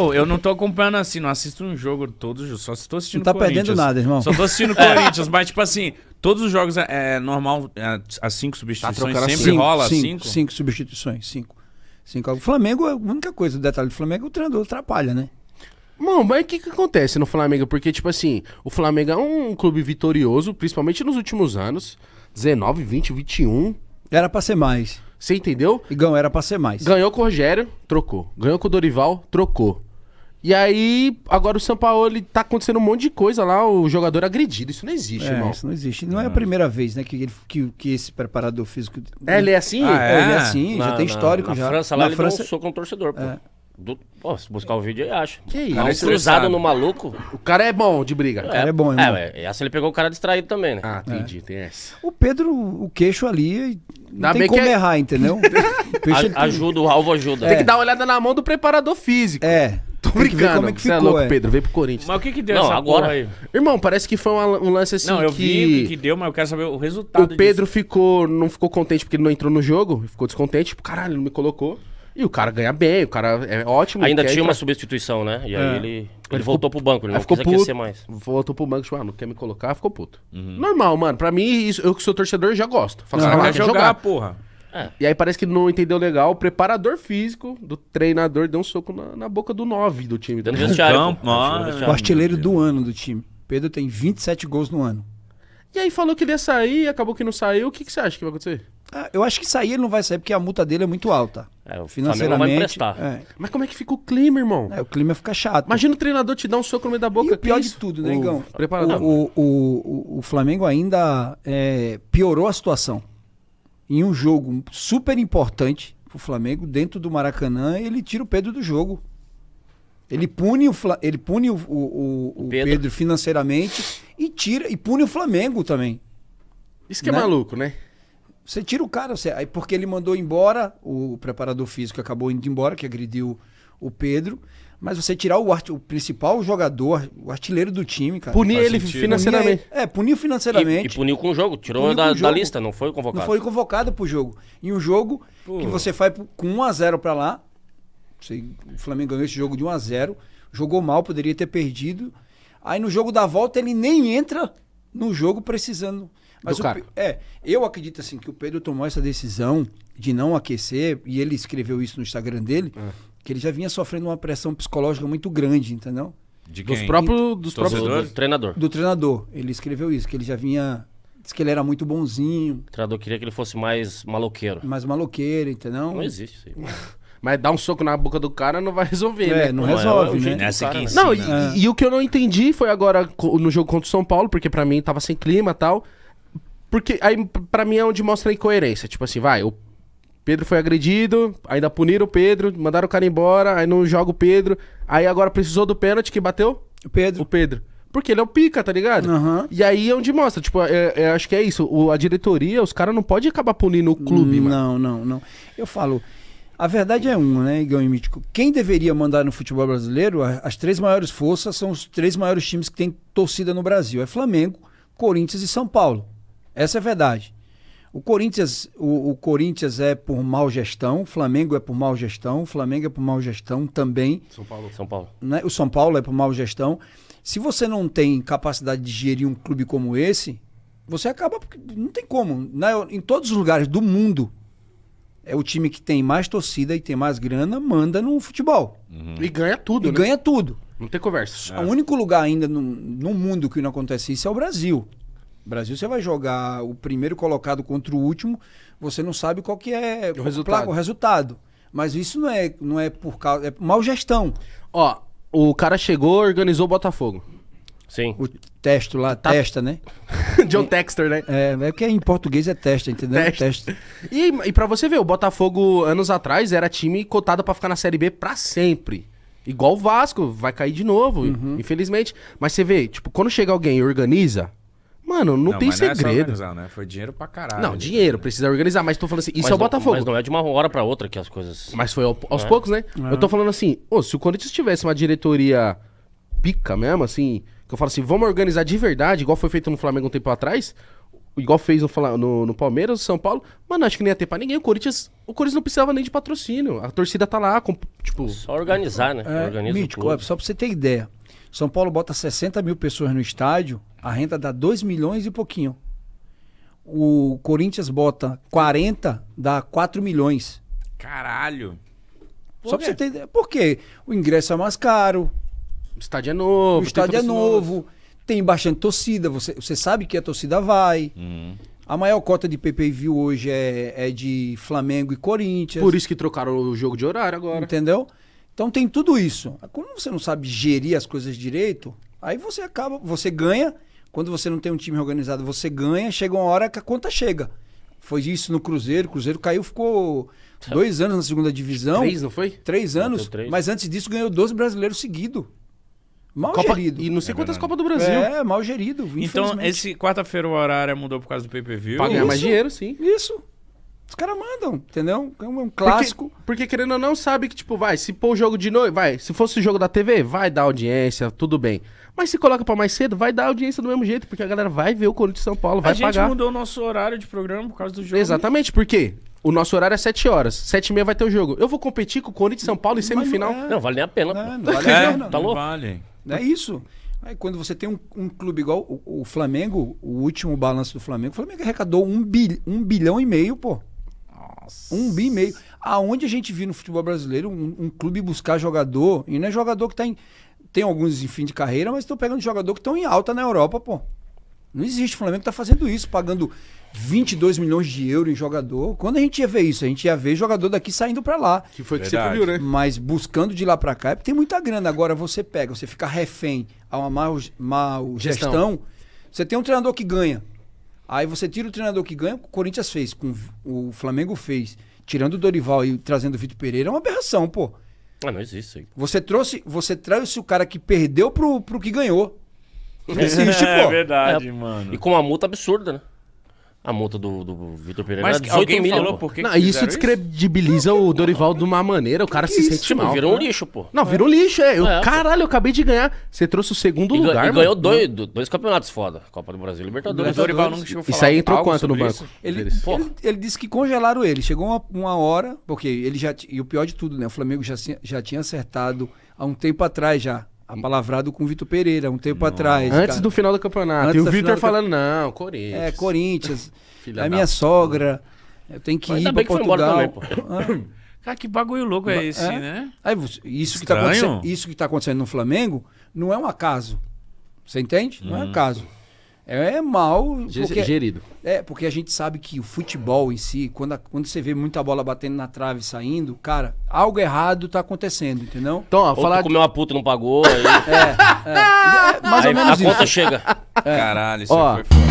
Oh, eu não tô acompanhando assim, não assisto um jogo todos, só estou assistindo Não tá perdendo nada, irmão. Só tô assistindo Corinthians, mas tipo assim, todos os jogos é, é normal, é, as cinco substituições tá sempre cinco, rola? Cinco, cinco? cinco substituições, cinco. cinco. O Flamengo, a única coisa, o detalhe do Flamengo é o treinador atrapalha, né? Mano, mas o que, que acontece no Flamengo? Porque, tipo assim, o Flamengo é um clube vitorioso, principalmente nos últimos anos. 19, 20, 21. Era pra ser mais. Você entendeu? Igão, era pra ser mais. Ganhou com o Rogério, trocou. Ganhou com o Dorival, trocou. E aí, agora o São Paulo ele tá acontecendo um monte de coisa lá, o jogador agredido. Isso não existe, é, irmão. Isso não existe. Não, não. é a primeira vez, né, que, ele, que, que esse preparador físico. É, ele é assim? Ah, é? é? ele é assim, já tem histórico na, na já. França, lá na ele França... deu com o torcedor, pô. É. Do... Pô, se buscar o vídeo, eu acho. Que isso? Cara, é cruzado no maluco. O cara é bom de briga. O cara é, é bom, irmão. É, é, essa ele pegou o cara distraído também, né? Ah, é. entendi, é. tem essa. O Pedro, o queixo ali, não tem como é- errar, entendeu? o a, tem... Ajuda, o alvo ajuda. Tem que dar uma olhada na mão do preparador físico. É. Tô que brincando. como é que Você é ficou, louco, é. Pedro. Vem pro Corinthians. Mas o que que deu Não, essa agora- porra aí? Irmão, parece que foi uma- um lance assim Não, eu vi o que deu, mas eu quero saber o resultado O Pedro ficou, não ficou contente porque ele não entrou no jogo, ficou descontente, tipo, caralho, não me colocou. E o cara ganha bem, o cara é ótimo. Ainda tinha uma substituição, né? E aí é. ele, ele, voltou pro banco, ele não ficou quis puto, mais. voltou pro banco, tipo, ah, não quer me colocar, ficou puto. Uhum. Normal, mano, pra mim, isso- eu que sou torcedor, já gosto. Fala, Não, "Ah, jogar, porra. É. E aí parece que não entendeu legal. O preparador físico do treinador deu um soco na, na boca do 9 do time. Do campo, o artilheiro do ano do time. Pedro tem 27 gols no ano. E aí falou que ele ia sair, acabou que não saiu. O que, que você acha que vai acontecer? Ah, eu acho que sair ele não vai sair porque a multa dele é muito alta. É, o financeiramente. Não vai é. Mas como é que fica o clima, irmão? É, o clima fica chato. Imagina o treinador te dar um soco no meio da boca. E o pior de tudo, né, Negão. O, o, o, o, Flamengo ainda é, piorou a situação em um jogo super importante para o Flamengo, dentro do Maracanã, ele tira o Pedro do jogo. Ele pune o, ele pune o, o, o, o Pedro. Pedro. financeiramente e tira e pune o Flamengo também. Isso que é né? é maluco, né? Você tira o cara, você, aí porque ele mandou embora, o preparador físico acabou indo embora, que agrediu o Pedro. Mas você tirar o, art, o principal jogador, o artilheiro do time, cara. Punir ele sentido. financeiramente. É, punir, é, puniu financeiramente. E, e, puniu com o jogo, tirou da, jogo. da, lista, não foi convocado. Não foi convocado pro jogo. E um jogo Pô. que você faz com 1 a 0 para lá. O Flamengo ganhou esse jogo de 1 a 0 Jogou mal, poderia ter perdido. Aí no jogo da volta ele nem entra no jogo precisando. Mas o, é, eu acredito assim que o Pedro tomou essa decisão de não aquecer e ele escreveu isso no Instagram dele, é que ele já vinha sofrendo uma pressão psicológica muito grande, entendeu? De quem? Dos próprios, dos próprios do, do treinador. Do treinador. Ele escreveu isso, que ele já vinha Diz que ele era muito bonzinho. O treinador queria que ele fosse mais maloqueiro. Mais maloqueiro, entendeu? Não existe isso Mas dar um soco na boca do cara não vai resolver, é, né? Não, não resolve, é, né? cara, né? não, E, e, o que eu não entendi foi agora no jogo contra o São Paulo, porque para mim tava sem clima e tal. Porque aí para mim é onde mostra a incoerência. Tipo assim, vai, o Pedro foi agredido, ainda puniram o Pedro, mandaram o cara embora, aí não joga o Pedro. Aí agora precisou do pênalti que bateu? O Pedro. O Pedro. Porque ele é o pica, tá ligado? Uhum. E aí é onde mostra, tipo, é, é, acho que é isso. O, a diretoria, os caras não podem acabar punindo o clube, hum, mano. Não, não, não. Eu falo, a verdade é uma, né, Igão e Mítico? Quem deveria mandar no futebol brasileiro, as três maiores forças são os três maiores times que têm torcida no Brasil. É Flamengo, Corinthians e São Paulo. Essa é a verdade. O Corinthians, o, o, Corinthians é por mal gestão, o Flamengo é por mal gestão, o Flamengo é por mal gestão também. São Paulo. São Paulo. Né? O São Paulo é por mal gestão. Se você não tem capacidade de gerir um clube como esse, você acaba. Não tem como. Né? Em todos os lugares do mundo, é o time que tem mais torcida e tem mais grana, manda no futebol. Uhum. E ganha tudo, e né? ganha tudo. Não tem conversa. É. O único lugar ainda no, no mundo que não acontece isso é o Brasil. Brasil, você vai jogar o primeiro colocado contra o último, você não sabe qual que é o, resultado. o resultado. Mas isso não é, não é por causa. É mal gestão. Ó, o cara chegou organizou o Botafogo. Sim. O texto lá, tá... testa, né? John Texter, né? É, é porque em português é testa, entendeu? Testa. Teste. E, e pra você ver, o Botafogo, anos atrás, era time cotado para ficar na Série B pra sempre. Igual o Vasco, vai cair de novo, uhum. infelizmente. Mas você vê, tipo, quando chega alguém e organiza, Mano, não, não tem segredo. Não, é né? Foi dinheiro pra caralho. Não, dinheiro, precisa organizar, mas tô falando assim, isso mas é o Botafogo. Mas não é de uma hora pra outra que as coisas. Mas foi ao, aos é. poucos, né? É. Eu tô falando assim, oh, se o Corinthians tivesse uma diretoria pica mesmo, assim, que eu falo assim, vamos organizar de verdade, igual foi feito no Flamengo um tempo atrás, igual fez no, no, no Palmeiras, São Paulo, mano, acho que nem ia ter pra ninguém. O Corinthians, o Corinthians não precisava nem de patrocínio. A torcida tá lá, com, tipo. Só organizar, né? É, Organiza mítico, só pra você ter ideia. São Paulo bota 60 mil pessoas no estádio, a renda dá 2 milhões e pouquinho. O Corinthians bota 40, dá 4 milhões. Caralho. Por Só quê? pra você ter Por quê? O ingresso é mais caro. O estádio é novo. O estádio é novo. Tem bastante torcida. Você, você sabe que a torcida vai. Uhum. A maior cota de PPV hoje é, é de Flamengo e Corinthians. Por isso que trocaram o jogo de horário agora. Entendeu? Então tem tudo isso. Como você não sabe gerir as coisas direito, Aí você acaba, você ganha. Quando você não tem um time organizado, você ganha. Chega uma hora que a conta chega. Foi isso no Cruzeiro. O Cruzeiro caiu, ficou tá. dois anos na segunda divisão. Três, não foi? Três anos. Três. Mas antes disso ganhou 12 brasileiros seguido. Mal Copa, gerido. E não sei é quantas Copas do Brasil. É, mal gerido. Então, esse quarta-feira o horário mudou por causa do PPV. Pra ganhar mais dinheiro, sim. Isso. Os caras mandam, entendeu? É um clássico. Porque, porque, querendo ou não, sabe que, tipo, vai, se pôr o jogo de noite, vai. Se fosse o jogo da TV, vai dar audiência, tudo bem. Mas se coloca pra mais cedo, vai dar audiência do mesmo jeito, porque a galera vai ver o Corinthians de São Paulo, vai pagar. A gente pagar. mudou o nosso horário de programa por causa do jogo. Exatamente, por quê? O nosso horário é 7 horas. 7 e meia vai ter o jogo. Eu vou competir com o Corinthians São Paulo em semifinal. Não, é. não, vale nem a pena. Não, não vale a é, pena. Tá louco? Vale. É isso. Aí quando você tem um, um clube igual o, o, Flamengo, o último balanço do Flamengo, o Flamengo arrecadou um, bil, um bilhão e meio, pô. Nossa. Um bi e meio. Aonde a gente viu no futebol brasileiro um, um clube buscar jogador, e não é jogador que tá em. Tem alguns em fim de carreira, mas estão pegando jogador que estão em alta na Europa, pô. Não existe. O Flamengo tá fazendo isso, pagando 22 milhões de euros em jogador. Quando a gente ia ver isso? A gente ia ver jogador daqui saindo para lá. Que foi Verdade. que você viu, né? Mas buscando de lá para cá, é porque tem muita grana. Agora você pega, você fica refém a uma mal, mal gestão. gestão. Você tem um treinador que ganha Aí você tira o treinador que ganha, o Corinthians fez, o Flamengo fez, tirando o Dorival e trazendo o Vitor Pereira, é uma aberração, pô. Ah, não existe isso Você trouxe, você trouxe o cara que perdeu pro, pro que ganhou. Não existe, pô. É verdade, é, mano. E com uma multa absurda, né? A multa do, do Vitor Pereira Mas que, 18 alguém milha, falou por que Não, isso descredibiliza o Dorival de uma maneira, o cara se isso? sente tipo, mal. Virou um lixo, pô. Não, virou um é. lixo, é. Eu, É, caralho, eu acabei de ganhar. Você trouxe o segundo E, lugar, e mano. ganhou dois, dois campeonatos foda. Copa do Brasil e Libertadores. Mas Dorival nunca chegou Isso aí entrou quanto no banco? Ele, ele, ele disse que congelaram ele. Chegou uma, uma hora, porque ele já. E o pior de tudo, né? O Flamengo já, já tinha acertado há um tempo atrás já apalavrado com o Vitor Pereira, um tempo Nossa. atrás. Antes cara. do final do campeonato. Antes e o Vitor falando, não, Corinthians. É, Corinthians. é a minha sogra. Eu tenho que Mas ir pra Portugal. Também, pô. Ah. Cara, que bagulho louco é esse, é. né? Aí, isso, que tá acontecendo, isso que tá acontecendo no Flamengo não é um acaso. Você entende? Hum. Não é um acaso. Hum. É, é mal porque, gerido. É, porque a gente sabe que o futebol em si, quando, a, quando você vê muita bola batendo na trave saindo, cara, algo errado tá acontecendo, entendeu? Então, ó, falar. comeu uma puta e não pagou. Aí... é, é, é, mais aí ou menos a isso. A conta chega. É. Caralho, isso ó, foi foda.